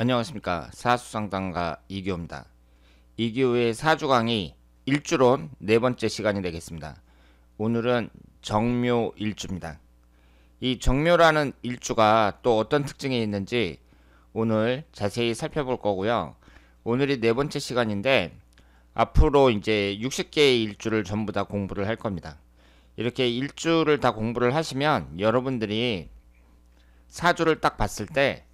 안녕하십니까 사수상담가 이규호입니다. 이규호의 사주강의 일주론 네 번째 시간이 되겠습니다. 오늘은 정묘 일주입니다. 이 정묘라는 일주가 또 어떤 특징이 있는지 오늘 자세히 살펴볼 거고요. 오늘이 네 번째 시간인데 앞으로 이제 60개의 일주를 전부 다 공부를 할 겁니다. 이렇게 일주를 다 공부를 하시면 여러분들이 사주를 딱 봤을 때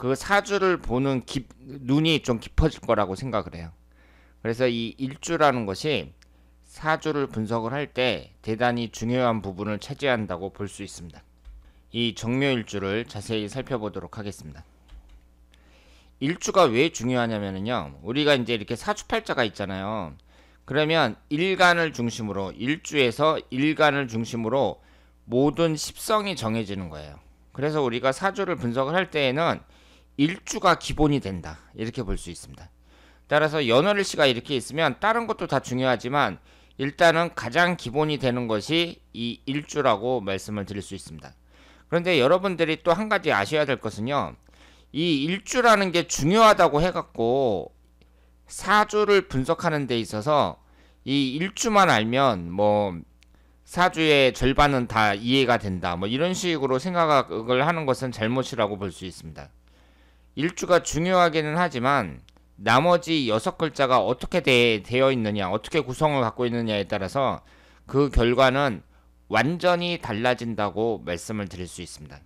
그 사주를 보는 깊, 눈이 좀 깊어질 거라고 생각을 해요. 그래서 이 일주라는 것이 사주를 분석을 할 때 대단히 중요한 부분을 차지한다고 볼 수 있습니다. 이 정묘일주를 자세히 살펴보도록 하겠습니다. 일주가 왜 중요하냐면요. 우리가 이제 이렇게 사주팔자가 있잖아요. 그러면 일간을 중심으로 일주에서 일간을 중심으로 모든 십성이 정해지는 거예요. 그래서 우리가 사주를 분석을 할 때에는 일주가 기본이 된다. 이렇게 볼 수 있습니다. 따라서 연어 일시가 이렇게 있으면 다른 것도 다 중요하지만 일단은 가장 기본이 되는 것이 이 일주라고 말씀을 드릴 수 있습니다. 그런데 여러분들이 또 한 가지 아셔야 될 것은요. 이 일주라는 게 중요하다고 해갖고 사주를 분석하는 데 있어서 이 일주만 알면 뭐 사주의 절반은 다 이해가 된다. 뭐 이런 식으로 생각을 하는 것은 잘못이라고 볼 수 있습니다. 일주가 중요하기는 하지만 나머지 여섯 글자가 어떻게 되, 되어 있느냐, 어떻게 구성을 갖고 있느냐에 따라서 그 결과는 완전히 달라진다고 말씀을 드릴 수 있습니다.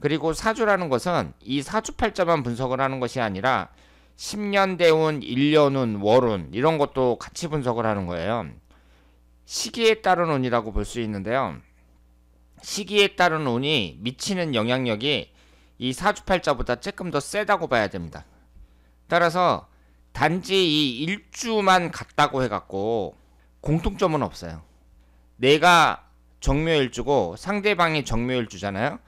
그리고 사주라는 것은 이 사주팔자만 분석을 하는 것이 아니라 10년 대운, 1년 운, 월운 이런 것도 같이 분석을 하는 거예요. 시기에 따른 운이라고 볼 수 있는데요. 시기에 따른 운이 미치는 영향력이 이 사주팔자보다 조금 더 세다고 봐야 됩니다. 따라서 단지 이 일주만 같다고 해갖고 공통점은 없어요. 내가 정묘일주고 상대방이 정묘일주잖아요.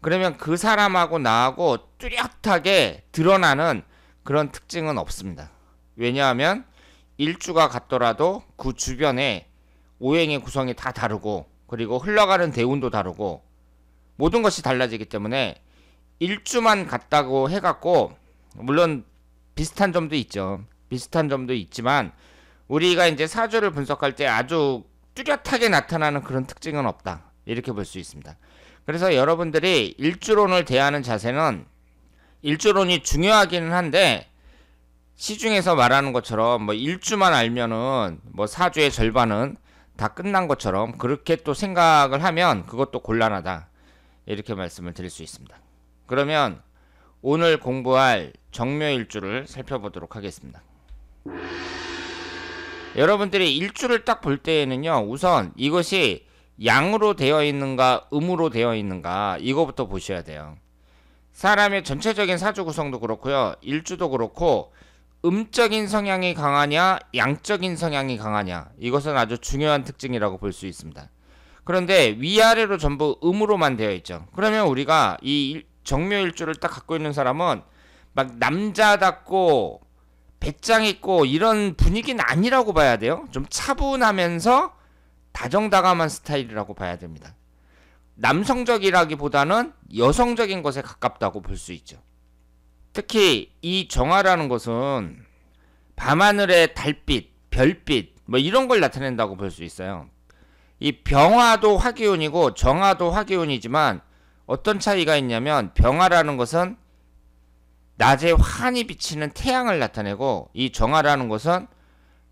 그러면 그 사람하고 나하고 뚜렷하게 드러나는 그런 특징은 없습니다. 왜냐하면 일주가 같더라도 그 주변에 오행의 구성이 다 다르고 그리고 흘러가는 대운도 다르고 모든 것이 달라지기 때문에 일주만 갔다고 해갖고 물론 비슷한 점도 있죠. 비슷한 점도 있지만 우리가 이제 사주를 분석할 때 아주 뚜렷하게 나타나는 그런 특징은 없다. 이렇게 볼 수 있습니다. 그래서 여러분들이 일주론을 대하는 자세는 일주론이 중요하기는 한데 시중에서 말하는 것처럼 뭐 일주만 알면은 뭐 사주의 절반은 다 끝난 것처럼 그렇게 또 생각을 하면 그것도 곤란하다. 이렇게 말씀을 드릴 수 있습니다. 그러면 오늘 공부할 정묘일주를 살펴보도록 하겠습니다. 여러분들이 일주를 딱 볼 때에는요. 우선 이것이 양으로 되어 있는가 음으로 되어 있는가 이거부터 보셔야 돼요. 사람의 전체적인 사주 구성도 그렇고요. 일주도 그렇고 음적인 성향이 강하냐 양적인 성향이 강하냐 이것은 아주 중요한 특징이라고 볼 수 있습니다. 그런데 위아래로 전부 음으로만 되어 있죠. 그러면 우리가 이 정묘일주를 딱 갖고 있는 사람은 막 남자답고 배짱 있고 이런 분위기는 아니라고 봐야 돼요. 좀 차분하면서 다정다감한 스타일이라고 봐야 됩니다. 남성적이라기보다는 여성적인 것에 가깝다고 볼 수 있죠. 특히 이 정화라는 것은 밤하늘의 달빛, 별빛 뭐 이런 걸 나타낸다고 볼 수 있어요. 이 병화도 화기운이고 정화도 화기운이지만 어떤 차이가 있냐면 병화라는 것은 낮에 환히 비치는 태양을 나타내고 이 정화라는 것은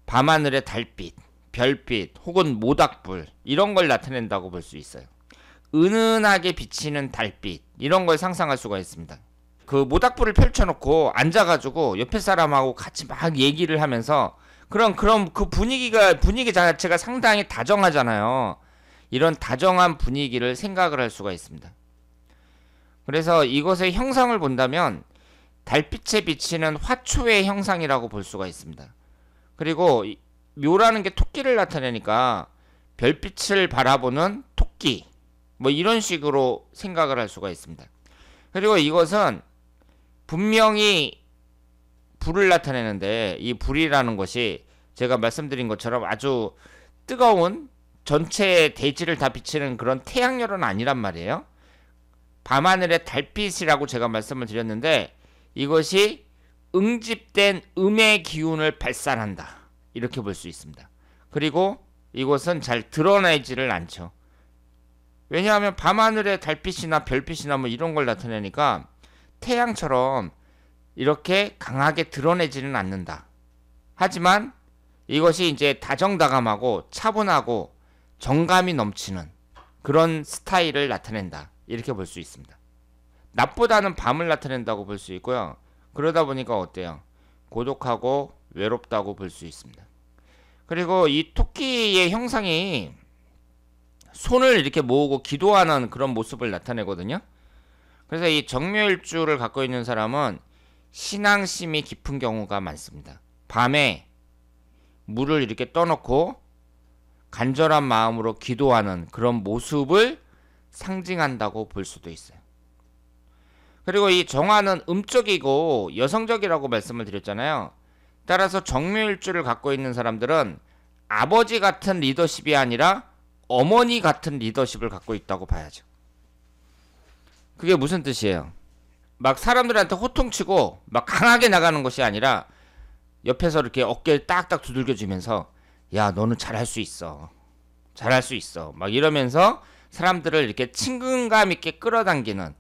밤하늘의 달빛, 별빛 혹은 모닥불 이런 걸 나타낸다고 볼 수 있어요. 은은하게 비치는 달빛 이런 걸 상상할 수가 있습니다. 그 모닥불을 펼쳐놓고 앉아가지고 옆에 사람하고 같이 막 얘기를 하면서 그럼 그럼 그 분위기가 분위기 자체가 상당히 다정하잖아요. 이런 다정한 분위기를 생각을 할 수가 있습니다. 그래서 이것의 형상을 본다면 달빛에 비치는 화초의 형상이라고 볼 수가 있습니다. 그리고 묘라는 게 토끼를 나타내니까 별빛을 바라보는 토끼 뭐 이런 식으로 생각을 할 수가 있습니다. 그리고 이것은 분명히 불을 나타내는데 이 불이라는 것이 제가 말씀드린 것처럼 아주 뜨거운 전체 대지를 다 비치는 그런 태양열은 아니란 말이에요. 밤하늘의 달빛이라고 제가 말씀을 드렸는데 이것이 응집된 음의 기운을 발산한다. 이렇게 볼 수 있습니다. 그리고 이곳은 잘 드러내지를 않죠. 왜냐하면 밤하늘의 달빛이나 별빛이나 뭐 이런 걸 나타내니까 태양처럼 이렇게 강하게 드러내지는 않는다. 하지만 이것이 이제 다정다감하고 차분하고 정감이 넘치는 그런 스타일을 나타낸다. 이렇게 볼 수 있습니다. 낮보다는 밤을 나타낸다고 볼 수 있고요. 그러다 보니까 어때요? 고독하고 외롭다고 볼 수 있습니다. 그리고 이 토끼의 형상이 손을 이렇게 모으고 기도하는 그런 모습을 나타내거든요. 그래서 이 정묘일주를 갖고 있는 사람은 신앙심이 깊은 경우가 많습니다. 밤에 물을 이렇게 떠놓고 간절한 마음으로 기도하는 그런 모습을 상징한다고 볼 수도 있어요. 그리고 이 정화는 음적이고 여성적이라고 말씀을 드렸잖아요. 따라서 정묘일주를 갖고 있는 사람들은 아버지 같은 리더십이 아니라 어머니 같은 리더십을 갖고 있다고 봐야죠. 그게 무슨 뜻이에요? 막 사람들한테 호통치고 막 강하게 나가는 것이 아니라 옆에서 이렇게 어깨를 딱딱 두들겨 주면서 야, 너는 잘할 수 있어. 잘할 수 있어. 막 이러면서 사람들을 이렇게 친근감 있게 끌어당기는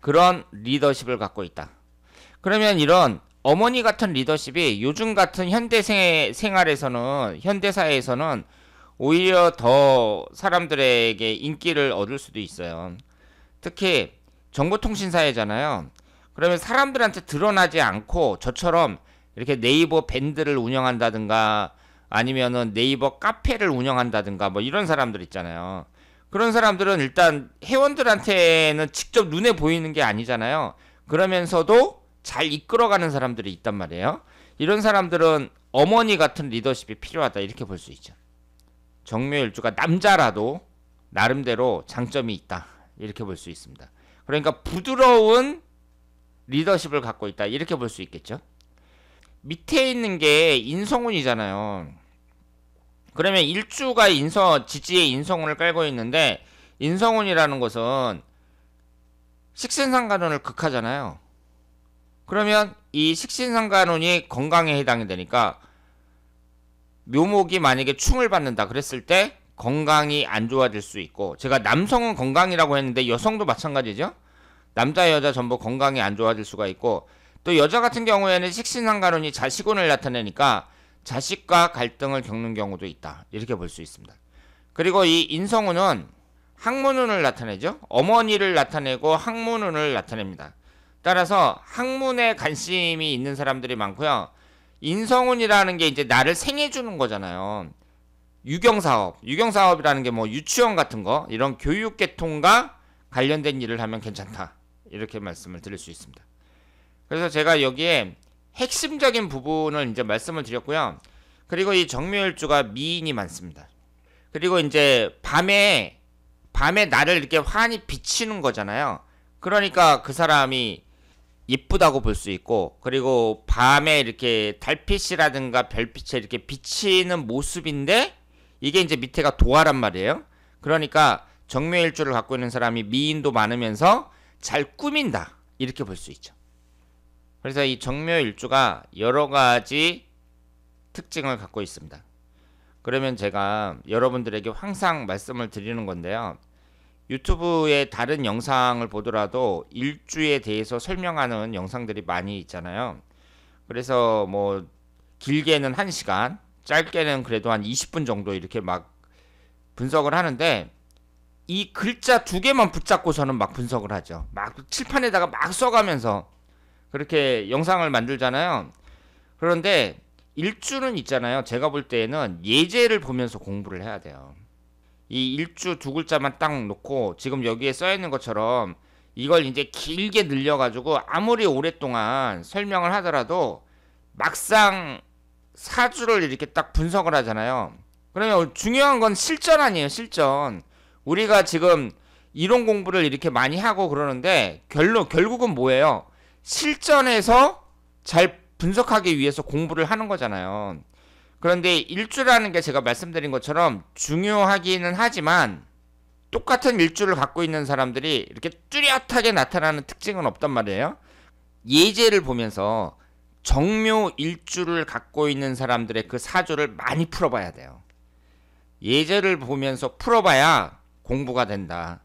그런 리더십을 갖고 있다. 그러면 이런 어머니 같은 리더십이 요즘 같은 현대 생활에서는 현대 사회에서는 오히려 더 사람들에게 인기를 얻을 수도 있어요. 특히 정보통신사회잖아요. 그러면 사람들한테 드러나지 않고 저처럼 이렇게 네이버 밴드를 운영한다든가 아니면은 네이버 카페를 운영한다든가 뭐 이런 사람들 있잖아요. 그런 사람들은 일단 회원들한테는 직접 눈에 보이는 게 아니잖아요. 그러면서도 잘 이끌어가는 사람들이 있단 말이에요. 이런 사람들은 어머니 같은 리더십이 필요하다 이렇게 볼 수 있죠. 정묘일주가 남자라도 나름대로 장점이 있다 이렇게 볼 수 있습니다. 그러니까 부드러운 리더십을 갖고 있다 이렇게 볼 수 있겠죠. 밑에 있는 게 인성운이잖아요. 그러면 일주가 인서 지지의 인성운을 깔고 있는데 인성운이라는 것은 식신상간운을 극하잖아요. 그러면 이 식신상간운이 건강에 해당이 되니까 묘목이 만약에 충을 받는다 그랬을 때 건강이 안 좋아질 수 있고 제가 남성은 건강이라고 했는데 여성도 마찬가지죠. 남자 여자 전부 건강이 안 좋아질 수가 있고 또 여자 같은 경우에는 식신상간운이 자식운을 나타내니까 자식과 갈등을 겪는 경우도 있다. 이렇게 볼 수 있습니다. 그리고 이 인성운은 학문운을 나타내죠. 어머니를 나타내고 학문운을 나타냅니다. 따라서 학문에 관심이 있는 사람들이 많고요. 인성운이라는 게 이제 나를 생해 주는 거잖아요. 유경사업, 유경사업이라는 게 뭐 유치원 같은 거 이런 교육 계통과 관련된 일을 하면 괜찮다. 이렇게 말씀을 드릴 수 있습니다. 그래서 제가 여기에 핵심적인 부분을 이제 말씀을 드렸고요. 그리고 이 정묘일주가 미인이 많습니다. 그리고 이제 밤에 밤에 나를 이렇게 환히 비치는 거잖아요. 그러니까 그 사람이 예쁘다고 볼 수 있고 그리고 밤에 이렇게 달빛이라든가 별빛에 이렇게 비치는 모습인데 이게 이제 밑에가 도화란 말이에요. 그러니까 정묘일주를 갖고 있는 사람이 미인도 많으면서 잘 꾸민다 이렇게 볼 수 있죠. 그래서 이 정묘일주가 여러 가지 특징을 갖고 있습니다. 그러면 제가 여러분들에게 항상 말씀을 드리는 건데요. 유튜브의 다른 영상을 보더라도 일주에 대해서 설명하는 영상들이 많이 있잖아요. 그래서 뭐 길게는 1시간, 짧게는 그래도 한 20분 정도 이렇게 막 분석을 하는데 이 글자 두 개만 붙잡고서는 막 분석을 하죠. 막 칠판에다가 막 써가면서 그렇게 영상을 만들잖아요. 그런데 일주는 있잖아요. 제가 볼 때에는 예제를 보면서 공부를 해야 돼요. 이 일주 두 글자만 딱 놓고 지금 여기에 써 있는 것처럼 이걸 이제 길게 늘려가지고 아무리 오랫동안 설명을 하더라도 막상 사주를 이렇게 딱 분석을 하잖아요. 그러면 중요한 건 실전 아니에요, 실전. 우리가 지금 이론 공부를 이렇게 많이 하고 그러는데 결론, 결국은 뭐예요? 실전에서 잘 분석하기 위해서 공부를 하는 거잖아요. 그런데 일주라는 게 제가 말씀드린 것처럼 중요하기는 하지만 똑같은 일주를 갖고 있는 사람들이 이렇게 뚜렷하게 나타나는 특징은 없단 말이에요. 예제를 보면서 정묘 일주를 갖고 있는 사람들의 그 사주를 많이 풀어봐야 돼요. 예제를 보면서 풀어봐야 공부가 된다.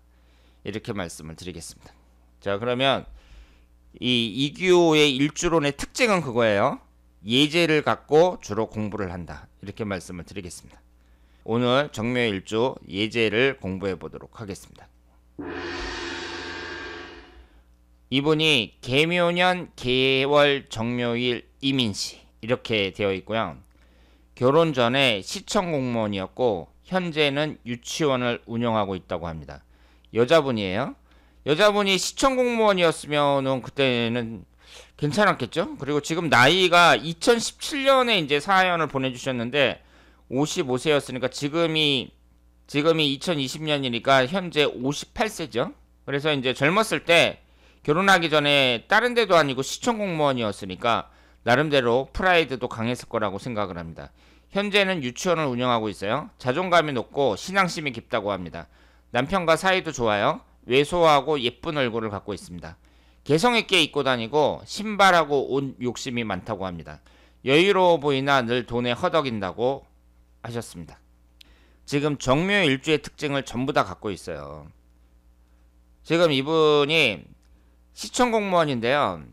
이렇게 말씀을 드리겠습니다. 자, 그러면 이 이규호의 일주론의 특징은 그거예요. 예제를 갖고 주로 공부를 한다. 이렇게 말씀을 드리겠습니다. 오늘 정묘 일주 예제를 공부해 보도록 하겠습니다. 이분이 개묘년 개월 정묘일 이민씨 이렇게 되어 있고요. 결혼 전에 시청 공무원이었고 현재는 유치원을 운영하고 있다고 합니다. 여자분이에요. 여자분이 시청 공무원이었으면은 그때는 괜찮았겠죠? 그리고 지금 나이가 2017년에 이제 사연을 보내주셨는데 55세였으니까 지금이 지금이 2020년이니까 현재 58세죠. 그래서 이제 젊었을 때 결혼하기 전에 다른 데도 아니고 시청 공무원이었으니까 나름대로 프라이드도 강했을 거라고 생각을 합니다. 현재는 유치원을 운영하고 있어요. 자존감이 높고 신앙심이 깊다고 합니다. 남편과 사이도 좋아요. 왜소하고 예쁜 얼굴을 갖고 있습니다. 개성 있게 입고 다니고 신발하고 옷 욕심이 많다고 합니다. 여유로워 보이나 늘 돈에 허덕인다고 하셨습니다. 지금 정묘 일주의 특징을 전부 다 갖고 있어요. 지금 이분이 시청 공무원인데요.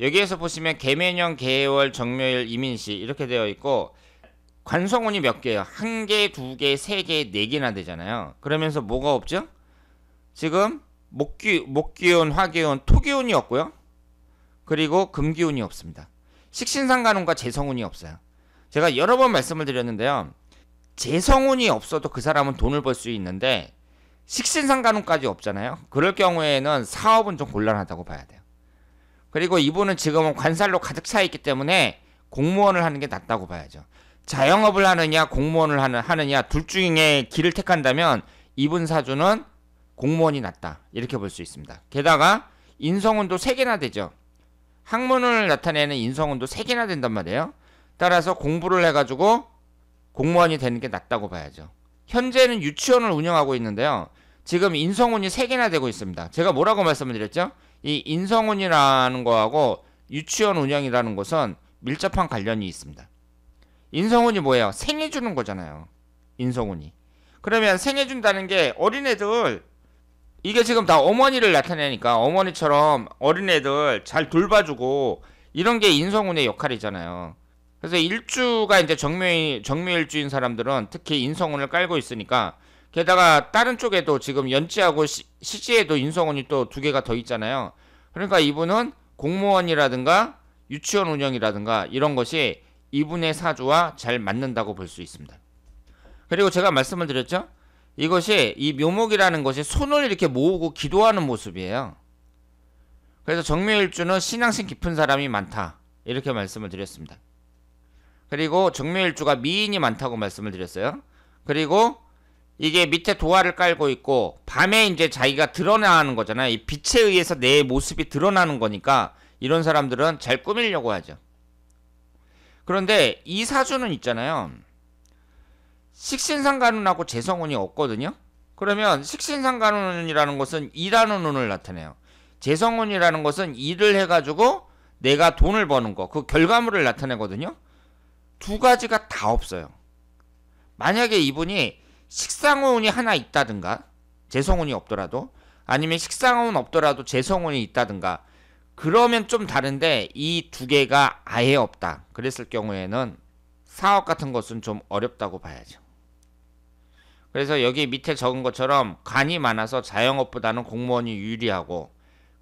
여기에서 보시면 개면년 개월 정묘일 이민시 이렇게 되어 있고 관성운이 몇 개예요? 한 개, 두 개, 세 개, 네 개나 되잖아요. 그러면서 뭐가 없죠? 지금 목기, 목기운, 화기운, 토기운이 없고요. 그리고 금기운이 없습니다. 식신상간운과 재성운이 없어요. 제가 여러 번 말씀을 드렸는데요. 재성운이 없어도 그 사람은 돈을 벌 수 있는데 식신상간운까지 없잖아요. 그럴 경우에는 사업은 좀 곤란하다고 봐야 돼요. 그리고 이분은 지금은 관살로 가득 차 있기 때문에 공무원을 하는 게 낫다고 봐야죠. 자영업을 하느냐 공무원을 하느냐 둘 중에 길을 택한다면 이분 사주는 공무원이 낫다 이렇게 볼 수 있습니다. 게다가 인성운도 3개나 되죠. 학문을 나타내는 인성운도 3개나 된단 말이에요. 따라서 공부를 해가지고 공무원이 되는 게 낫다고 봐야죠. 현재는 유치원을 운영하고 있는데요. 지금 인성운이 3개나 되고 있습니다. 제가 뭐라고 말씀을 드렸죠? 이 인성운이라는 거하고 유치원 운영이라는 것은 밀접한 관련이 있습니다. 인성운이 뭐예요? 생해주는 거잖아요. 인성운이. 그러면 생해준다는 게 어린애들 이게 지금 다 어머니를 나타내니까 어머니처럼 어린애들 잘 돌봐주고 이런 게 인성운의 역할이잖아요. 그래서 일주가 이제 정묘 정묘일주인 사람들은 특히 인성운을 깔고 있으니까 게다가 다른 쪽에도 지금 연지하고 시, 시지에도 인성운이 또 두 개가 더 있잖아요. 그러니까 이분은 공무원이라든가 유치원 운영이라든가 이런 것이 이분의 사주와 잘 맞는다고 볼 수 있습니다. 그리고 제가 말씀을 드렸죠. 이것이 이 묘목이라는 것이 손을 이렇게 모으고 기도하는 모습이에요. 그래서 정묘일주는 신앙심 깊은 사람이 많다. 이렇게 말씀을 드렸습니다. 그리고 정묘일주가 미인이 많다고 말씀을 드렸어요. 그리고 이게 밑에 도화를 깔고 있고 밤에 이제 자기가 드러나는 거잖아요. 이 빛에 의해서 내 모습이 드러나는 거니까 이런 사람들은 잘 꾸밀려고 하죠. 그런데 이 사주는 있잖아요. 식신상 간운하고 재성운이 없거든요. 그러면 식신상 간운이라는 것은 일하는 운을 나타내요. 재성운이라는 것은 일을 해가지고 내가 돈을 버는 거, 그 결과물을 나타내거든요. 두 가지가 다 없어요. 만약에 이분이 식상운이 하나 있다든가, 재성운이 없더라도, 아니면 식상운 없더라도 재성운이 있다든가, 그러면 좀 다른데 이 두 개가 아예 없다. 그랬을 경우에는 사업 같은 것은 좀 어렵다고 봐야죠. 그래서 여기 밑에 적은 것처럼 간이 많아서 자영업보다는 공무원이 유리하고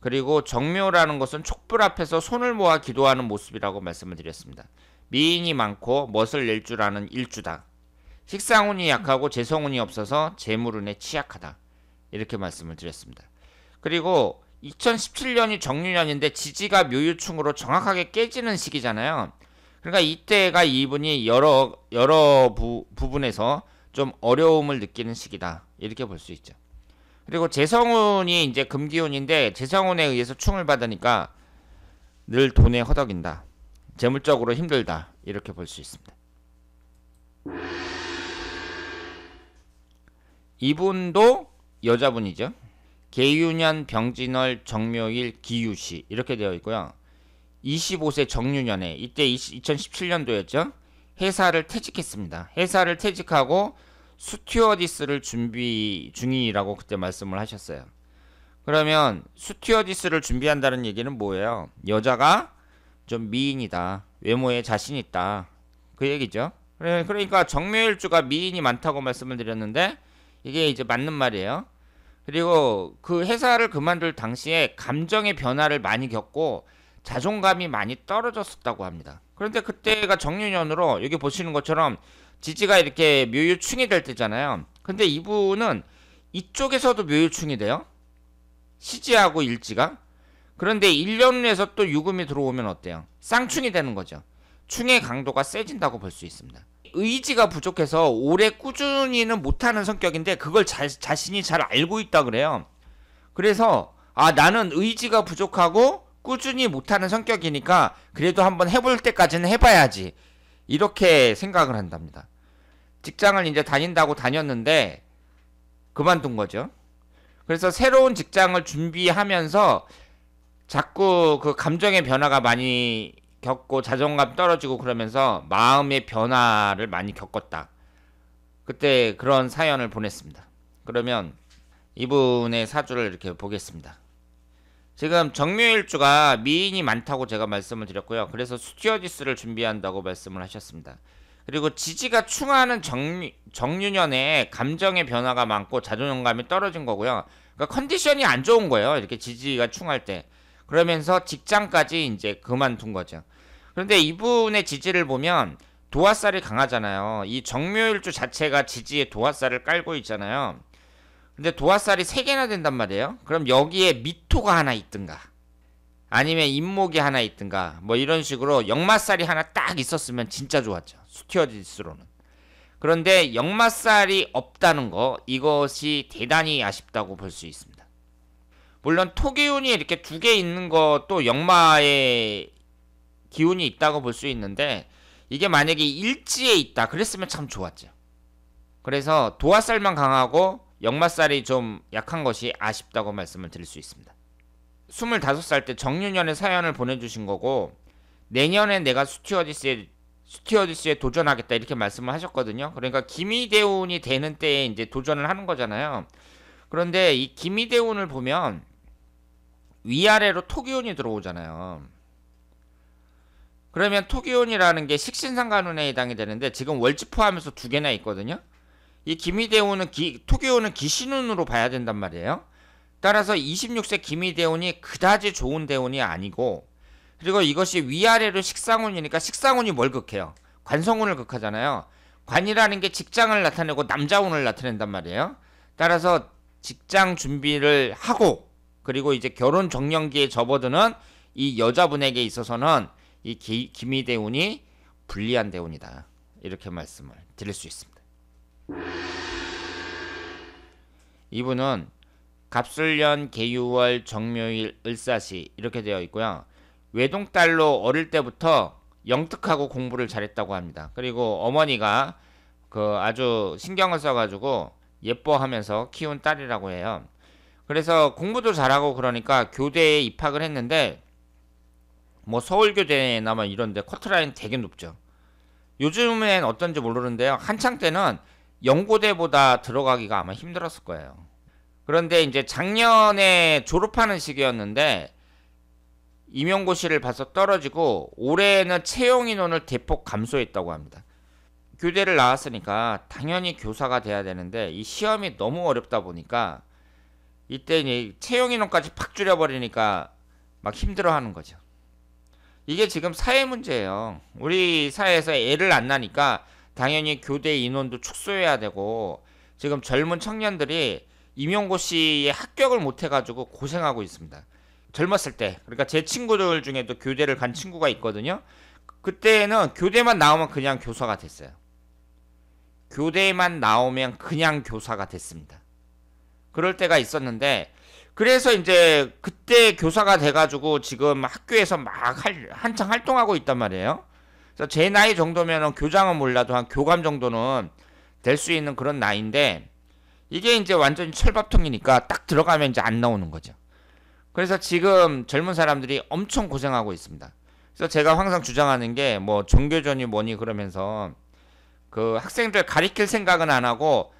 그리고 정묘라는 것은 촛불 앞에서 손을 모아 기도하는 모습이라고 말씀을 드렸습니다. 미인이 많고 멋을 낼 줄 아는 일주다. 식상운이 약하고 재성운이 없어서 재물운에 취약하다. 이렇게 말씀을 드렸습니다. 그리고 2017년이 정류년인데 지지가 묘유충으로 정확하게 깨지는 시기잖아요. 그러니까 이때가 이분이 여러 여러 부, 부분에서 좀 어려움을 느끼는 시기다. 이렇게 볼 수 있죠. 그리고 재성운이 이제 금기운인데 재성운에 의해서 충을 받으니까 늘 돈에 허덕인다. 재물적으로 힘들다. 이렇게 볼 수 있습니다. 이분도 여자분이죠. 개유년, 병진월, 정묘일, 기유시 이렇게 되어 있고요. 25세 정유년에 이때 20, 2017년도였죠. 회사를 퇴직했습니다. 회사를 퇴직하고 스튜어디스를 준비 중이라고 그때 말씀을 하셨어요. 그러면 스튜어디스를 준비한다는 얘기는 뭐예요? 여자가 좀 미인이다. 외모에 자신 있다. 그 얘기죠. 그러니까 정묘일주가 미인이 많다고 말씀을 드렸는데 이게 이제 맞는 말이에요. 그리고 그 회사를 그만둘 당시에 감정의 변화를 많이 겪고 자존감이 많이 떨어졌었다고 합니다. 그런데 그때가 정유년으로 여기 보시는 것처럼 지지가 이렇게 묘유충이 될 때잖아요. 근데 이분은 이쪽에서도 묘유충이 돼요. 시지하고 일지가. 그런데 1년에서 또 유금이 들어오면 어때요? 쌍충이 되는 거죠. 충의 강도가 세진다고 볼 수 있습니다. 의지가 부족해서 오래 꾸준히는 못하는 성격인데 그걸 자, 자신이 잘 알고 있다 그래요. 그래서 아 나는 의지가 부족하고 꾸준히 못하는 성격이니까 그래도 한번 해볼 때까지는 해봐야지 이렇게 생각을 한답니다. 직장을 이제 다닌다고 다녔는데 그만둔 거죠. 그래서 새로운 직장을 준비하면서 자꾸 그 감정의 변화가 많이 겪고 자존감 떨어지고 그러면서 마음의 변화를 많이 겪었다. 그때 그런 사연을 보냈습니다. 그러면 이분의 사주를 이렇게 보겠습니다. 지금 정묘일주가 미인이 많다고 제가 말씀을 드렸고요. 그래서 스튜어디스를 준비한다고 말씀을 하셨습니다. 그리고 지지가 충하는 정, 정유년에 감정의 변화가 많고 자존감이 떨어진 거고요. 그러니까 컨디션이 안 좋은 거예요. 이렇게 지지가 충할 때. 그러면서 직장까지 이제 그만둔 거죠. 그런데 이분의 지지를 보면 도화살이 강하잖아요. 이 정묘일주 자체가 지지의 도화살을 깔고 있잖아요. 근데 도화살이 3개나 된단 말이에요. 그럼 여기에 미토가 하나 있든가 아니면 잇목이 하나 있든가 뭐 이런 식으로 역마살이 하나 딱 있었으면 진짜 좋았죠. 스튜어디스로는. 그런데 역마살이 없다는 거 이것이 대단히 아쉽다고 볼 수 있습니다. 물론 토기운이 이렇게 두 개 있는 것도 역마의 기운이 있다고 볼 수 있는데 이게 만약에 일지에 있다 그랬으면 참 좋았죠. 그래서 도화살만 강하고 역마살이 좀 약한 것이 아쉽다고 말씀을 드릴 수 있습니다. 25살 때 정유년의 사연을 보내주신 거고 내년에 내가 스튜어디스에 스튜어디스에 도전하겠다 이렇게 말씀을 하셨거든요. 그러니까 기미대운이 되는 때에 이제 도전을 하는 거잖아요. 그런데 이 기미대운을 보면 위아래로 토기운이 들어오잖아요. 그러면 토기운이라는 게 식신상관운에 해당이 되는데 지금 월지 포함해서 두 개나 있거든요. 이김희대운은 기, 토기호는 기신운으로 봐야 된단 말이에요. 따라서 26세 김희대운이 그다지 좋은 대운이 아니고 그리고 이것이 위아래로 식상운이니까 식상운이 뭘 극해요? 관성운을 극하잖아요. 관이라는 게 직장을 나타내고 남자운을 나타낸단 말이에요. 따라서 직장 준비를 하고 그리고 이제 결혼 정년기에 접어드는 이 여자분에게 있어서는 이 기, 김희대운이 불리한 대운이다. 이렇게 말씀을 드릴 수 있습니다. 이분은 갑술년 개유월 정묘일 을사시 이렇게 되어 있고요. 외동딸로 어릴 때부터 영특하고 공부를 잘했다고 합니다. 그리고 어머니가 그 아주 신경을 써가지고 예뻐하면서 키운 딸이라고 해요. 그래서 공부도 잘하고 그러니까 교대에 입학을 했는데 뭐서울교대나 이런데 커트라인 되게 높죠. 요즘엔 어떤지 모르는데요. 한창 때는 연고대보다 들어가기가 아마 힘들었을 거예요. 그런데 이제 작년에 졸업하는 시기였는데 임용고시를 봐서 떨어지고 올해는 채용 인원을 대폭 감소했다고 합니다. 교대를 나왔으니까 당연히 교사가 돼야 되는데 이 시험이 너무 어렵다 보니까 이때 이 채용 인원까지 팍 줄여버리니까 막 힘들어하는 거죠. 이게 지금 사회 문제예요. 우리 사회에서 애를 안 나니까 당연히 교대 인원도 축소해야 되고 지금 젊은 청년들이 임용고 시에 합격을 못 해가지고 고생하고 있습니다. 젊었을 때 그러니까 제 친구들 중에도 교대를 간 친구가 있거든요. 그때는 교대만 나오면 그냥 교사가 됐어요. 교대만 나오면 그냥 교사가 됐습니다. 그럴 때가 있었는데 그래서 이제 그때 교사가 돼가지고 지금 학교에서 막 할, 한창 활동하고 있단 말이에요. 그래서 제 나이 정도면 교장은 몰라도 한 교감 정도는 될 수 있는 그런 나이인데 이게 이제 완전히 철밥통이니까 딱 들어가면 이제 안 나오는 거죠. 그래서 지금 젊은 사람들이 엄청 고생하고 있습니다. 그래서 제가 항상 주장하는 게 뭐 종교전이 뭐니 그러면서 그 학생들 가리킬 생각은 안 하고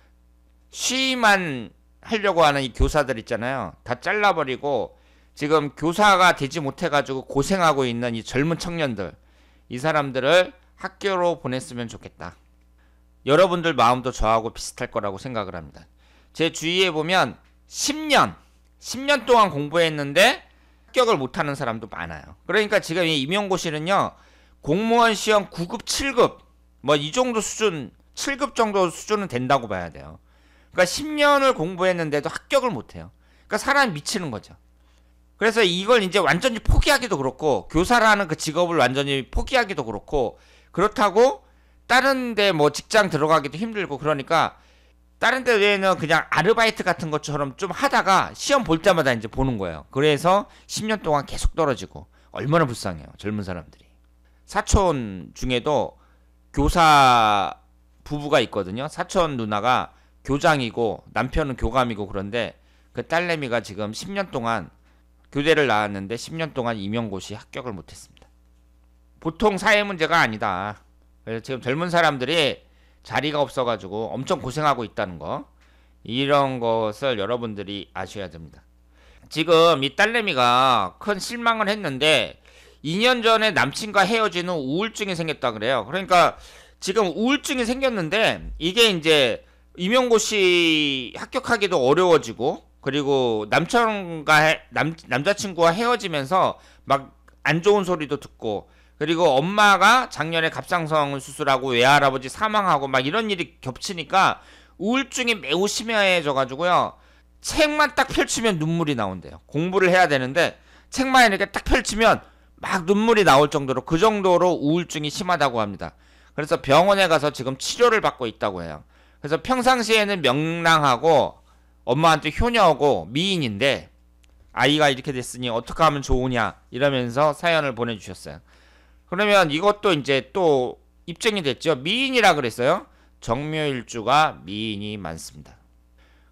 쉬만 하려고 하는 이 교사들 있잖아요. 다 잘라버리고 지금 교사가 되지 못해가지고 고생하고 있는 이 젊은 청년들. 이 사람들을 학교로 보냈으면 좋겠다. 여러분들 마음도 저하고 비슷할 거라고 생각을 합니다. 제 주위에 보면 10년, 10년 동안 공부했는데 합격을 못하는 사람도 많아요. 그러니까 지금 이 임용고시는요, 공무원 시험 9급, 7급, 뭐 이 정도 수준, 7급 정도 수준은 된다고 봐야 돼요. 그러니까 10년을 공부했는데도 합격을 못해요. 그러니까 사람 이 미치는 거죠. 그래서 이걸 이제 완전히 포기하기도 그렇고 교사라는 그 직업을 완전히 포기하기도 그렇고 그렇다고 다른데 뭐 직장 들어가기도 힘들고 그러니까 다른데 외에는 그냥 아르바이트 같은 것처럼 좀 하다가 시험 볼 때마다 이제 보는 거예요. 그래서 10년 동안 계속 떨어지고 얼마나 불쌍해요 젊은 사람들이. 사촌 중에도 교사 부부가 있거든요. 사촌 누나가 교장이고 남편은 교감이고 그런데 그 딸내미가 지금 10년 동안 교대를 나왔는데 10년 동안 임용고시 합격을 못했습니다. 보통 사회 문제가 아니다. 그래서 지금 젊은 사람들이 자리가 없어가지고 엄청 고생하고 있다는 거 이런 것을 여러분들이 아셔야 됩니다. 지금 이 딸내미가 큰 실망을 했는데 2년 전에 남친과 헤어지는 우울증이 생겼다 그래요. 그러니까 지금 우울증이 생겼는데 이게 이제 임용고시 합격하기도 어려워지고 그리고 남편과 남 남자친구와 헤어지면서 막 안 좋은 소리도 듣고 그리고 엄마가 작년에 갑상선 수술하고 외할아버지 사망하고 막 이런 일이 겹치니까 우울증이 매우 심해져 가지고요. 책만 딱 펼치면 눈물이 나온대요. 공부를 해야 되는데 책만 이렇게 딱 펼치면 막 눈물이 나올 정도로 그 정도로 우울증이 심하다고 합니다. 그래서 병원에 가서 지금 치료를 받고 있다고 해요. 그래서 평상시에는 명랑하고 엄마한테 효녀고 하 미인인데 아이가 이렇게 됐으니 어떻게 하면 좋으냐 이러면서 사연을 보내주셨어요. 그러면 이것도 이제 또 입증이 됐죠. 미인이라 그랬어요. 정묘일주가 미인이 많습니다.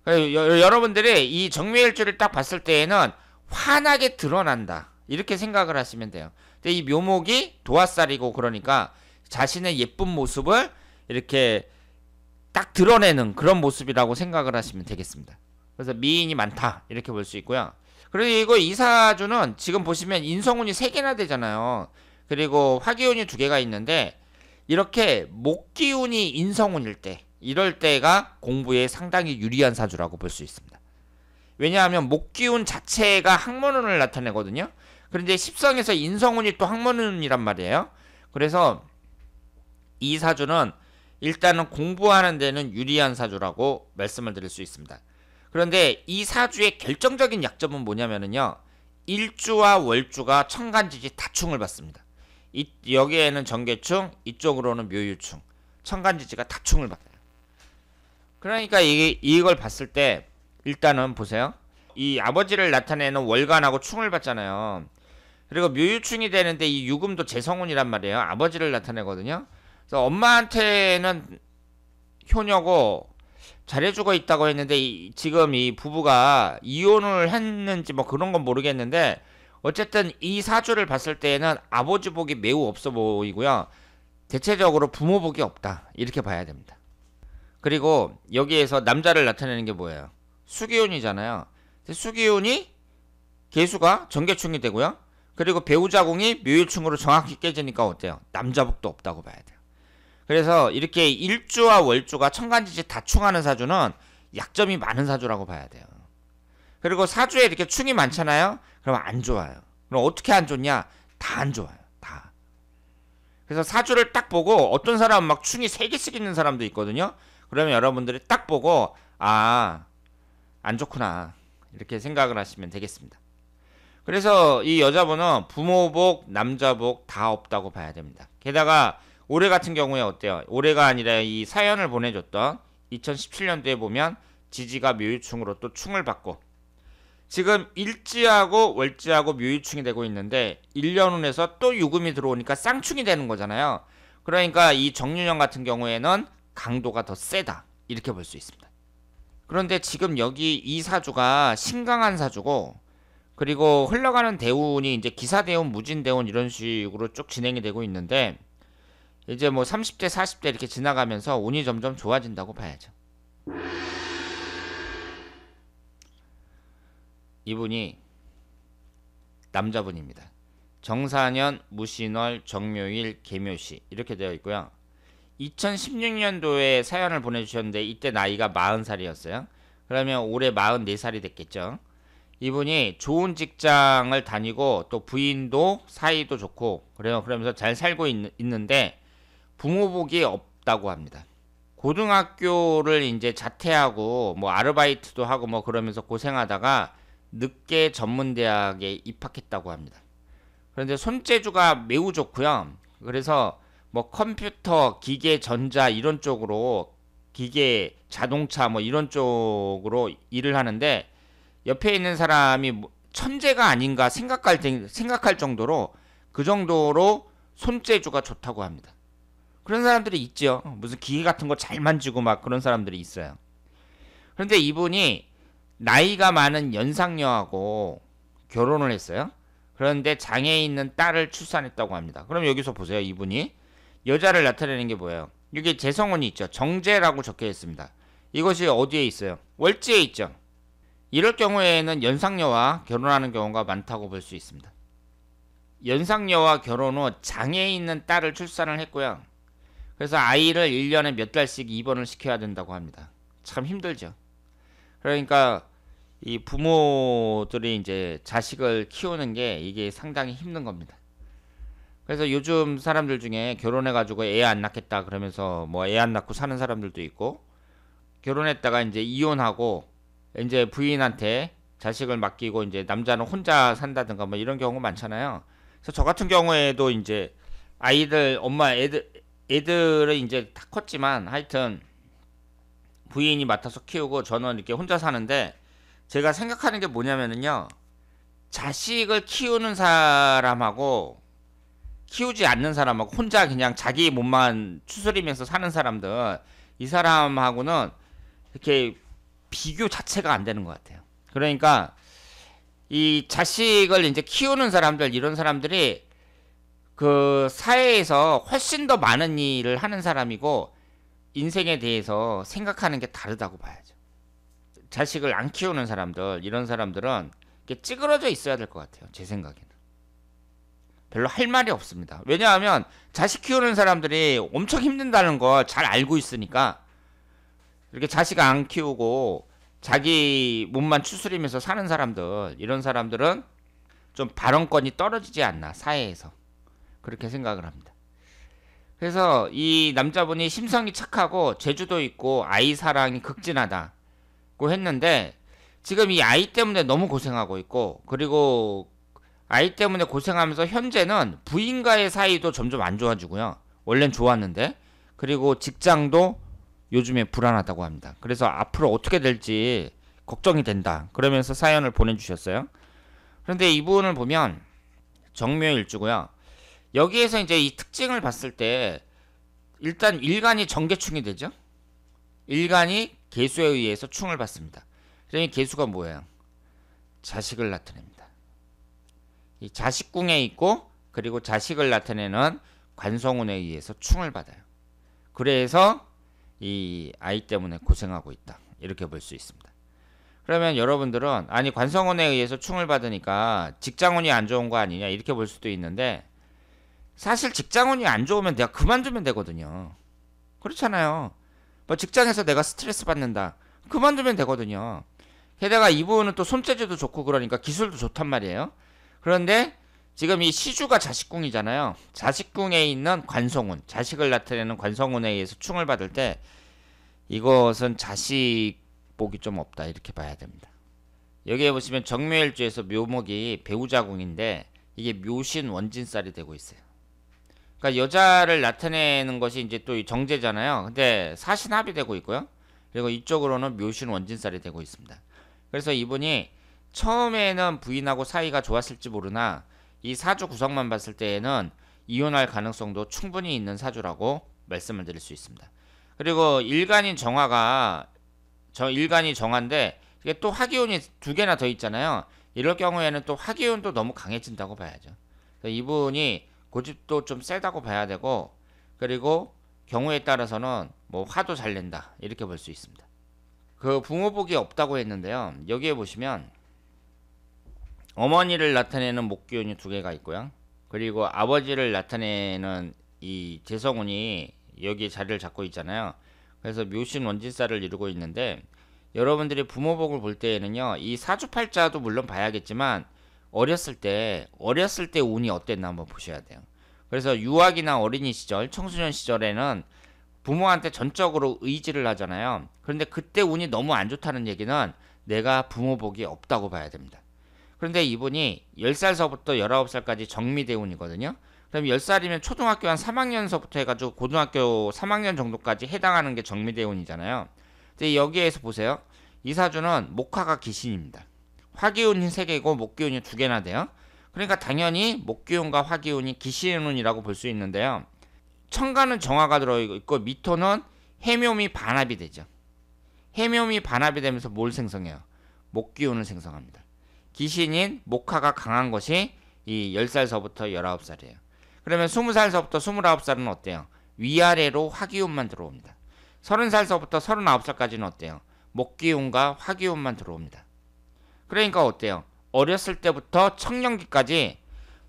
여러분들이 이 정묘일주를 딱 봤을 때에는 환하게 드러난다 이렇게 생각을 하시면 돼요. 근데 이 묘목이 도화살이고 그러니까 자신의 예쁜 모습을 이렇게 딱 드러내는 그런 모습이라고 생각을 하시면 되겠습니다. 그래서 미인이 많다 이렇게 볼 수 있고요. 그리고 이사주는 지금 보시면 인성운이 세 개나 되잖아요. 그리고 화기운이 두 개가 있는데 이렇게 목기운이 인성운일 때 이럴 때가 공부에 상당히 유리한 사주라고 볼 수 있습니다. 왜냐하면 목기운 자체가 학문운을 나타내거든요. 그런데 십성에서 인성운이 또 학문운이란 말이에요. 그래서 이 사주는 일단은 공부하는 데는 유리한 사주라고 말씀을 드릴 수 있습니다. 그런데 이 사주의 결정적인 약점은 뭐냐면요 일주와 월주가 천간지지 다충을 받습니다. 이, 여기에는 정계충, 이쪽으로는 묘유충, 천간지지가 다충을 받아요. 그러니까 이, 이걸 봤을 때 일단은 보세요. 이 아버지를 나타내는 월간하고 충을 받잖아요. 그리고 묘유충이 되는데 이 유금도 재성운이란 말이에요. 아버지를 나타내거든요. 그래서 엄마한테는 효녀고 잘해주고 있다고 했는데 이, 지금 이 부부가 이혼을 했는지 뭐 그런 건 모르겠는데 어쨌든 이 사주를 봤을 때에는 아버지 복이 매우 없어 보이고요. 대체적으로 부모 복이 없다. 이렇게 봐야 됩니다. 그리고 여기에서 남자를 나타내는 게 뭐예요? 수기운이잖아요. 수기운이 개수가 정계충이 되고요. 그리고 배우자궁이 묘유충으로 정확히 깨지니까 어때요? 남자복도 없다고 봐야 돼요. 그래서 이렇게 일주와 월주가 천간지지 다충하는 사주는 약점이 많은 사주라고 봐야 돼요. 그리고 사주에 이렇게 충이 많잖아요. 그러면안 좋아요. 그럼 어떻게 안 좋냐? 다 안 좋아요. 다. 그래서 사주를 딱 보고 어떤 사람은 막 충이 세 개씩 있는 사람도 있거든요. 그러면 여러분들이 딱 보고 아, 안 좋구나. 이렇게 생각을 하시면 되겠습니다. 그래서 이 여자분은 부모복, 남자복 다 없다고 봐야 됩니다. 게다가 올해 같은 경우에 어때요? 올해가 아니라 이 사연을 보내줬던 2017년도에 보면 지지가 묘유충으로 또 충을 받고 지금 일지하고 월지하고 묘유충이 되고 있는데 1년 운에서 또 유금이 들어오니까 쌍충이 되는 거잖아요. 그러니까 이 정유년 같은 경우에는 강도가 더 세다 이렇게 볼 수 있습니다. 그런데 지금 여기 이 사주가 신강한 사주고 그리고 흘러가는 대운이 이제 기사 대운, 무진 대운 이런 식으로 쭉 진행이 되고 있는데 이제 뭐 30대, 40대 이렇게 지나가면서 운이 점점 좋아진다고 봐야죠. 이분이 남자분입니다. 정사년, 무신월, 정묘일, 개묘시 이렇게 되어 있고요. 2016년도에 사연을 보내주셨는데 이때 나이가 40살이었어요. 그러면 올해 44살이 됐겠죠. 이분이 좋은 직장을 다니고 또 부인도 사이도 좋고 그래요. 그러면서 잘 살고 있, 는데 부모복이 없다고 합니다. 고등학교를 이제 자퇴하고 뭐 아르바이트도 하고 뭐 그러면서 고생하다가 늦게 전문대학에 입학했다고 합니다. 그런데 손재주가 매우 좋고요. 그래서 뭐 컴퓨터, 기계, 전자 이런 쪽으로 기계, 자동차 뭐 이런 쪽으로 일을 하는데 옆에 있는 사람이 뭐 천재가 아닌가 생각할, 생각할 정도로 그 정도로 손재주가 좋다고 합니다. 그런 사람들이 있죠. 어, 무슨 기계 같은 거 잘 만지고 막 그런 사람들이 있어요. 그런데 이분이 나이가 많은 연상녀하고 결혼을 했어요. 그런데 장애 있는 딸을 출산했다고 합니다. 그럼 여기서 보세요. 이분이 여자를 나타내는 게 뭐예요? 이게 재성원이 있죠. 정제라고 적혀 있습니다. 이것이 어디에 있어요? 월지에 있죠. 이럴 경우에는 연상녀와 결혼하는 경우가 많다고 볼 수 있습니다. 연상녀와 결혼 후 장애 있는 딸을 출산을 했고요. 그래서 아이를 1년에 몇 달씩 입원을 시켜야 된다고 합니다. 참 힘들죠. 그러니까 이 부모들이 이제 자식을 키우는 게 이게 상당히 힘든 겁니다. 그래서 요즘 사람들 중에 결혼해가지고 애 안 낳겠다 그러면서 뭐 애 안 낳고 사는 사람들도 있고 결혼했다가 이제 이혼하고 이제 부인한테 자식을 맡기고 이제 남자는 혼자 산다든가 뭐 이런 경우 많잖아요. 그래서 저 같은 경우에도 이제 아이들 엄마 애들 애들은 이제 다 컸지만 하여튼 부인이 맡아서 키우고 저는 이렇게 혼자 사는데 제가 생각하는 게 뭐냐면은요 자식을 키우는 사람하고 키우지 않는 사람하고 혼자 그냥 자기 몸만 추스리면서 사는 사람들 이 사람하고는 이렇게 비교 자체가 안 되는 것 같아요. 그러니까 이 자식을 이제 키우는 사람들 이런 사람들이 그 사회에서 훨씬 더 많은 일을 하는 사람이고 인생에 대해서 생각하는 게 다르다고 봐야죠. 자식을 안 키우는 사람들 이런 사람들은 찌그러져 있어야 될 것 같아요. 제 생각에는 별로 할 말이 없습니다. 왜냐하면 자식 키우는 사람들이 엄청 힘든다는 걸 잘 알고 있으니까 이렇게 자식 안 키우고 자기 몸만 추스리면서 사는 사람들 이런 사람들은 좀 발언권이 떨어지지 않나 사회에서 그렇게 생각을 합니다. 그래서 이 남자분이 심성이 착하고 제주도 있고 아이 사랑이 극진하다고 했는데 지금 이 아이 때문에 너무 고생하고 있고 그리고 아이 때문에 고생하면서 현재는 부인과의 사이도 점점 안 좋아지고요. 원래는 좋았는데 그리고 직장도 요즘에 불안하다고 합니다. 그래서 앞으로 어떻게 될지 걱정이 된다. 그러면서 사연을 보내주셨어요. 그런데 이분을 보면 정묘일주고요. 여기에서 이제 이 특징을 봤을 때 일단 일간이 정계충이 되죠. 일간이 개수에 의해서 충을 받습니다. 그러니 개수가 뭐예요? 자식을 나타냅니다. 이 자식궁에 있고 그리고 자식을 나타내는 관성운에 의해서 충을 받아요. 그래서 이 아이 때문에 고생하고 있다. 이렇게 볼 수 있습니다. 그러면 여러분들은 아니 관성운에 의해서 충을 받으니까 직장운이 안 좋은 거 아니냐 이렇게 볼 수도 있는데 사실 직장원이안 좋으면 내가 그만두면 되거든요. 그렇잖아요. 뭐 직장에서 내가 스트레스 받는다. 그만두면 되거든요. 게다가 이분은 또 손재주도 좋고 그러니까 기술도 좋단 말이에요. 그런데 지금 이 시주가 자식궁이잖아요. 자식궁에 있는 관성운, 자식을 나타내는 관성운에 의해서 충을 받을 때 이것은 자식 복이 좀 없다 이렇게 봐야 됩니다. 여기에 보시면 정묘일주에서 묘목이 배우자궁인데 이게 묘신 원진살이 되고 있어요. 그러니까 여자를 나타내는 것이 이제 또 정제잖아요. 근데 사신합이 되고 있고요. 그리고 이쪽으로는 묘신 원진살이 되고 있습니다. 그래서 이분이 처음에는 부인하고 사이가 좋았을지 모르나 이 사주 구성만 봤을 때에는 이혼할 가능성도 충분히 있는 사주라고 말씀을 드릴 수 있습니다. 그리고 일간인 정화가 저 일간이 정화인데 이게 또 화기운이 두 개나 더 있잖아요. 이럴 경우에는 또 화기운도 너무 강해진다고 봐야죠. 이분이 고집도 좀 세다고 봐야 되고 그리고 경우에 따라서는 뭐 화도 잘 낸다 이렇게 볼 수 있습니다. 그 붕어복이 없다고 했는데요. 여기에 보시면 어머니를 나타내는 목기운이 두 개가 있고요. 그리고 아버지를 나타내는 이 재성운이 여기 자리를 잡고 있잖아요. 그래서 묘신 원진사를 이루고 있는데 여러분들이 부모복을 볼 때에는요. 이 사주팔자도 물론 봐야겠지만 어렸을 때 어렸을 때 운이 어땠나 한번 보셔야 돼요. 그래서 유아기나 어린이 시절, 청소년 시절에는 부모한테 전적으로 의지를 하잖아요. 그런데 그때 운이 너무 안 좋다는 얘기는 내가 부모 복이 없다고 봐야 됩니다. 그런데 이분이 10살서부터 19살까지 정미대운이거든요. 그럼 10살이면 초등학교 한 3학년서부터 해가지고 고등학교 3학년 정도까지 해당하는 게 정미대운이잖아요. 근데 여기에서 보세요. 이 사주는 목화가 귀신입니다. 화기운이 세 개고 목기운이 두 개나 돼요. 그러니까 당연히 목기운과 화기운이 기신운이라고 볼 수 있는데요. 천간은 정화가 들어있고 미토는 해묘미 반합이 되죠. 해묘미 반합이 되면서 뭘 생성해요? 목기운을 생성합니다. 기신인 목화가 강한 것이 이 10살서부터 19살이에요. 그러면 20살서부터 29살은 어때요? 위아래로 화기운만 들어옵니다. 30살서부터 39살까지는 어때요? 목기운과 화기운만 들어옵니다. 그러니까 어때요? 어렸을 때부터 청년기까지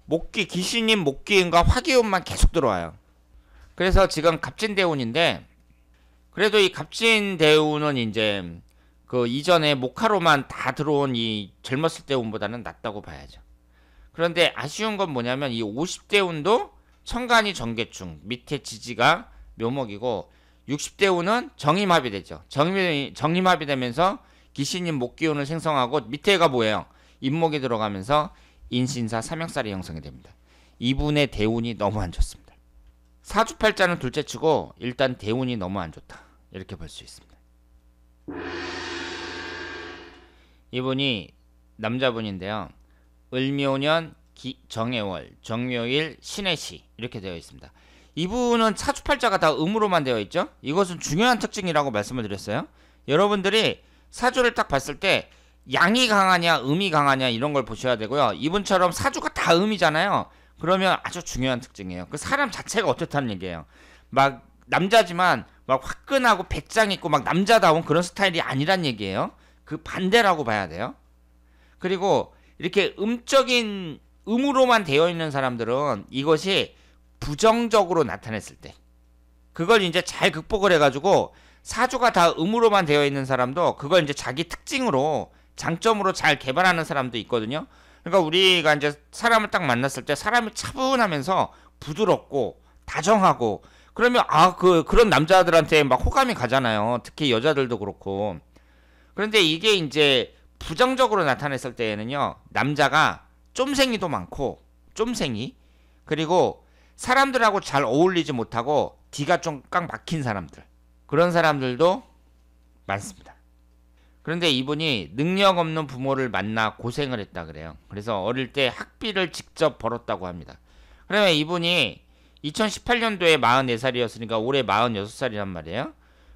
목기 귀신인 목기인과화기운만 계속 들어와요. 그래서 지금 갑진대운인데 그래도 이 갑진대운은 이제 그 이전에 목화로만다 들어온 이 젊었을 때 운보다는 낫다고 봐야죠. 그런데 아쉬운 건 뭐냐면 이 50대 운도 천간이 정계충 밑에 지지가 묘목이고 60대 운은 정임합이 되죠. 정임 정임합이 되면서 기신인 목기운을 생성하고 밑에가 뭐예요? 잇목이 들어가면서 인신사 삼형살이 형성이 됩니다. 이분의 대운이 너무 안 좋습니다. 사주팔자는 둘째치고 일단 대운이 너무 안 좋다. 이렇게 볼 수 있습니다. 이분이 남자분인데요. 을묘년 기, 정해월, 정묘일, 신해시 이렇게 되어 있습니다. 이분은 사주팔자가 다 음으로만 되어 있죠? 이것은 중요한 특징이라고 말씀을 드렸어요. 여러분들이 사주를 딱 봤을 때 양이 강하냐 음이 강하냐 이런 걸 보셔야 되고요. 이분처럼 사주가 다 음이잖아요. 그러면 아주 중요한 특징이에요. 그 사람 자체가 어떻다는 얘기예요. 막 남자지만 막 화끈하고 백장 있고 막 남자다운 그런 스타일이 아니란 얘기예요. 그 반대라고 봐야 돼요. 그리고 이렇게 음적인 음으로만 되어 있는 사람들은 이것이 부정적으로 나타냈을 때 그걸 이제 잘 극복을 해가지고 사주가 다 음으로만 되어 있는 사람도 그걸 이제 자기 특징으로 장점으로 잘 개발하는 사람도 있거든요. 그러니까 우리가 이제 사람을 딱 만났을 때 사람이 차분하면서 부드럽고 다정하고 그러면 아 그 그런 남자들한테 막 호감이 가잖아요. 특히 여자들도 그렇고. 그런데 이게 이제 부정적으로 나타냈을 때에는요. 남자가 쫌생이도 많고 쫌생이 그리고 사람들하고 잘 어울리지 못하고 뒤가 좀꽉 막힌 사람들. 그런 사람들도 많습니다. 그런데 이분이 능력 없는 부모를 만나 고생을 했다 그래요. 그래서 어릴 때 학비를 직접 벌었다고 합니다. 그러면 이분이 2018년도에 44살이었으니까 올해 46살이란 말이에요.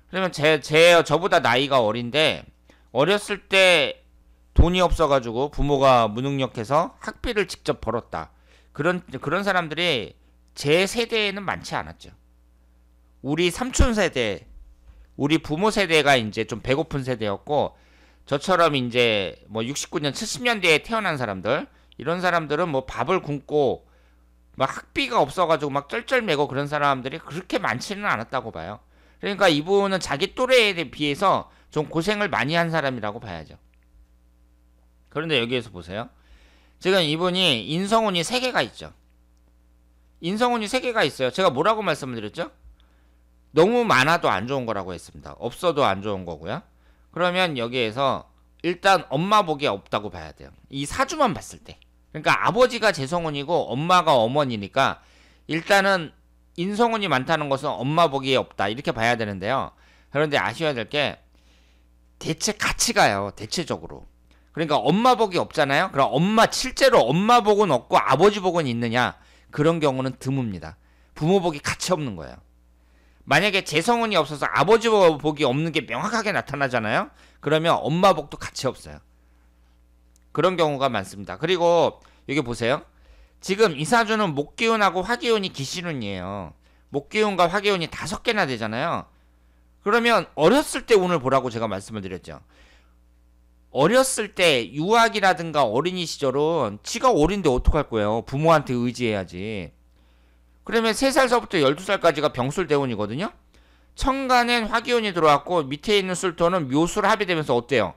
그러면 제, 제, 저보다 나이가 어린데 어렸을 때 돈이 없어가지고 부모가 무능력해서 학비를 직접 벌었다. 그런, 그런 사람들이 제 세대에는 많지 않았죠. 우리 삼촌 세대, 우리 부모 세대가 이제 좀 배고픈 세대였고 저처럼 이제 뭐 69년 70년대에 태어난 사람들 이런 사람들은 뭐 밥을 굶고 막 학비가 없어가지고 막 쩔쩔매고 그런 사람들이 그렇게 많지는 않았다고 봐요. 그러니까 이분은 자기 또래에 비해서 좀 고생을 많이 한 사람이라고 봐야죠. 그런데 여기에서 보세요. 지금 이분이 인성운이 세개가 있죠. 인성운이 세개가 있어요. 제가 뭐라고 말씀 드렸죠? 너무 많아도 안 좋은 거라고 했습니다. 없어도 안 좋은 거고요. 그러면 여기에서 일단 엄마 복이 없다고 봐야 돼요. 이 사주만 봤을 때. 그러니까 아버지가 재성운이고 엄마가 어머니니까 일단은 인성운이 많다는 것은 엄마 복이 없다. 이렇게 봐야 되는데요. 그런데 아셔야 될 게 대체 같이 가요. 대체적으로. 그러니까 엄마 복이 없잖아요. 그럼 엄마 실제로 엄마 복은 없고 아버지 복은 있느냐? 그런 경우는 드뭅니다. 부모 복이 같이 없는 거예요. 만약에 재성운이 없어서 아버지 복이 없는 게 명확하게 나타나잖아요. 그러면 엄마 복도 같이 없어요. 그런 경우가 많습니다. 그리고 여기 보세요. 지금 이사주는 목기운하고 화기운이 기신운이에요. 목기운과 화기운이 다섯 개나 되잖아요. 그러면 어렸을 때 운을 보라고 제가 말씀을 드렸죠. 어렸을 때유학이라든가 어린이 시절은 지가 어린데 어떡할 거예요. 부모한테 의지해야지. 그러면 3살서부터 12살까지가 병술대운이거든요. 천간엔 화기운이 들어왔고 밑에 있는 술토는 묘술 합의되면서 어때요?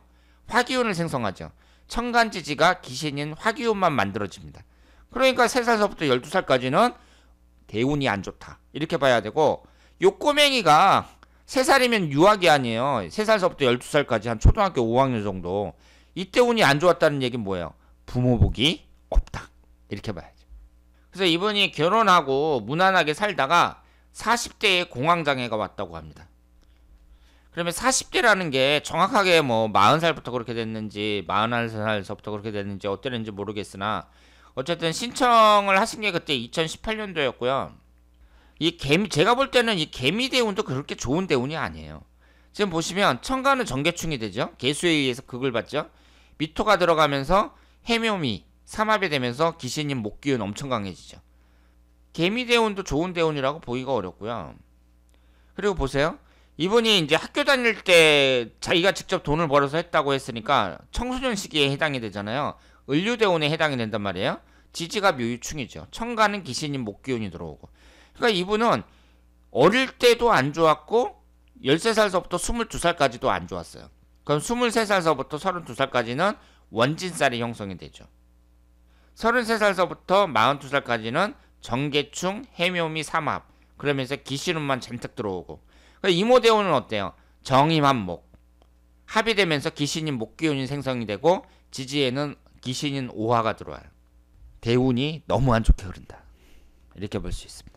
화기운을 생성하죠. 천간지지가 기신인 화기운만 만들어집니다. 그러니까 3살서부터 12살까지는 대운이 안 좋다. 이렇게 봐야 되고 요 꼬맹이가 3살이면 유학이 아니에요. 3살서부터 12살까지 한 초등학교 5학년 정도 이때 운이 안 좋았다는 얘기는 뭐예요? 부모 복이 없다. 이렇게 봐요. 그래서 이분이 결혼하고 무난하게 살다가 40대에 공황장애가 왔다고 합니다. 그러면 40대라는 게 정확하게 뭐 40살부터 그렇게 됐는지 41살서부터 그렇게 됐는지 어땠는지 모르겠으나 어쨌든 신청을 하신 게 그때 2018년도였고요. 이 개미 제가 볼 때는 이 개미 대운도 그렇게 좋은 대운이 아니에요. 지금 보시면 천간은 정계충이 되죠. 개수에 의해서 극을 받죠. 미토가 들어가면서 해묘미 삼합이 되면서 기신님 목기운 엄청 강해지죠. 개미 대운도 좋은 대운이라고 보기가 어렵고요. 그리고 보세요. 이분이 이제 학교 다닐 때 자기가 직접 돈을 벌어서 했다고 했으니까 청소년 시기에 해당이 되잖아요. 을류대운에 해당이 된단 말이에요. 지지가 묘유충이죠. 청가는 기신님 목기운이 들어오고. 그러니까 이분은 어릴 때도 안 좋았고 13살서부터 22살까지도 안 좋았어요. 그럼 23살서부터 32살까지는 원진살이 형성이 되죠. 33살서부터 42살까지는 정계충, 해묘미, 삼합 그러면서 기시름만 잔뜩 들어오고 그러니까 이모대오는 어때요? 정임한목 합의 되면서 기신인 목기운이 생성이 되고 지지에는 기신인 오화가 들어와요. 대운이 너무 안 좋게 흐른다. 이렇게 볼 수 있습니다.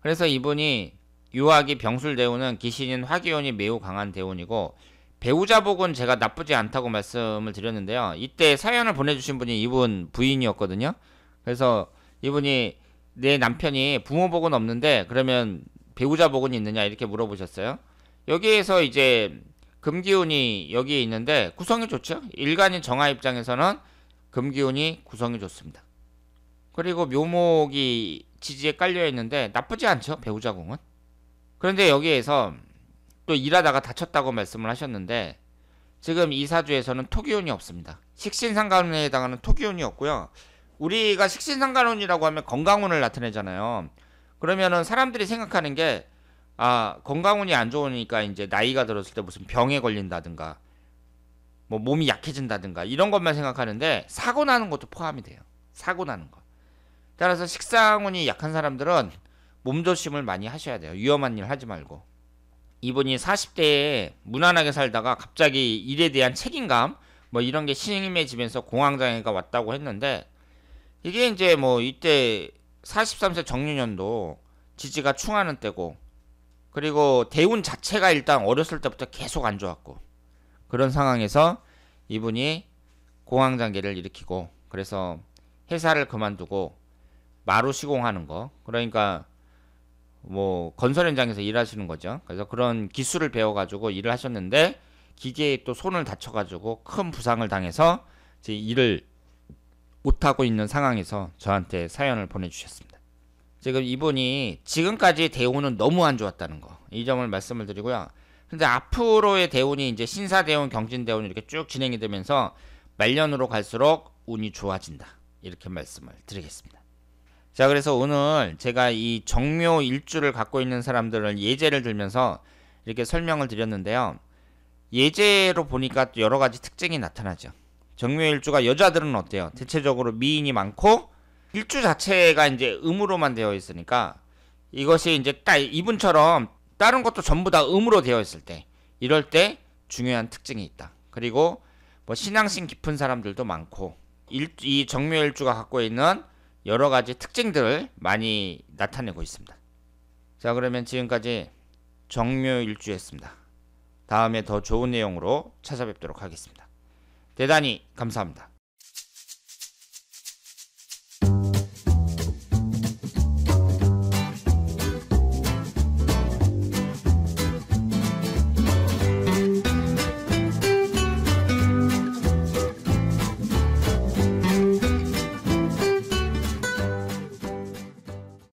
그래서 이분이 유학이 병술 대운은 기신인 화기운이 매우 강한 대운이고 배우자복은 제가 나쁘지 않다고 말씀을 드렸는데요. 이때 사연을 보내주신 분이 이분 부인이었거든요. 그래서 이분이 내 남편이 부모복은 없는데 그러면 배우자복은 있느냐 이렇게 물어보셨어요. 여기에서 이제 금기운이 여기에 있는데 구성이 좋죠. 일간인 정화 입장에서는 금기운이 구성이 좋습니다. 그리고 묘목이 지지에 깔려 있는데 나쁘지 않죠. 배우자공은. 그런데 여기에서 또 일하다가 다쳤다고 말씀을 하셨는데 지금 이사주에서는 토기운이 없습니다. 식신상간운에 해당하는 토기운이 없고요. 우리가 식신상간운이라고 하면 건강운을 나타내잖아요. 그러면은 사람들이 생각하는 게 아, 건강운이 안 좋으니까 이제 나이가 들었을 때 무슨 병에 걸린다든가 뭐 몸이 약해진다든가 이런 것만 생각하는데 사고 나는 것도 포함이 돼요. 사고 나는 것. 따라서 식상운이 약한 사람들은 몸조심을 많이 하셔야 돼요. 위험한 일 하지 말고. 이분이 40대에 무난하게 살다가 갑자기 일에 대한 책임감 뭐 이런 게 심해지면서 공황장애가 왔다고 했는데 이게 이제 뭐 이때 43세 정유년도 지지가 충하는 때고 그리고 대운 자체가 일단 어렸을 때부터 계속 안 좋았고 그런 상황에서 이분이 공황장애를 일으키고 그래서 회사를 그만두고 마루 시공하는 거 그러니까 뭐 건설 현장에서 일하시는 거죠. 그래서 그런 기술을 배워가지고 일을 하셨는데 기계에 또 손을 다쳐가지고 큰 부상을 당해서 이제 일을 못하고 있는 상황에서 저한테 사연을 보내주셨습니다. 지금 이분이 지금까지 대우는 너무 안 좋았다는 거. 이 점을 말씀을 드리고요. 근데 앞으로의 대운이 이제 신사 대운, 경진 대운 이렇게 쭉 진행이 되면서 말년으로 갈수록 운이 좋아진다. 이렇게 말씀을 드리겠습니다. 자, 그래서 오늘 제가 이 정묘 일주를 갖고 있는 사람들을 예제를 들면서 이렇게 설명을 드렸는데요. 예제로 보니까 여러 가지 특징이 나타나죠. 정묘 일주가 여자들은 어때요? 대체적으로 미인이 많고 일주 자체가 이제 음으로만 되어 있으니까 이것이 이제 딱 이분처럼 다른 것도 전부 다 음으로 되어 있을 때 이럴 때 중요한 특징이 있다. 그리고 뭐 신앙심 깊은 사람들도 많고 일, 이 정묘일주가 갖고 있는 여러 가지 특징들을 많이 나타내고 있습니다. 자, 그러면 지금까지 정묘일주였습니다. 다음에 더 좋은 내용으로 찾아뵙도록 하겠습니다. 대단히 감사합니다.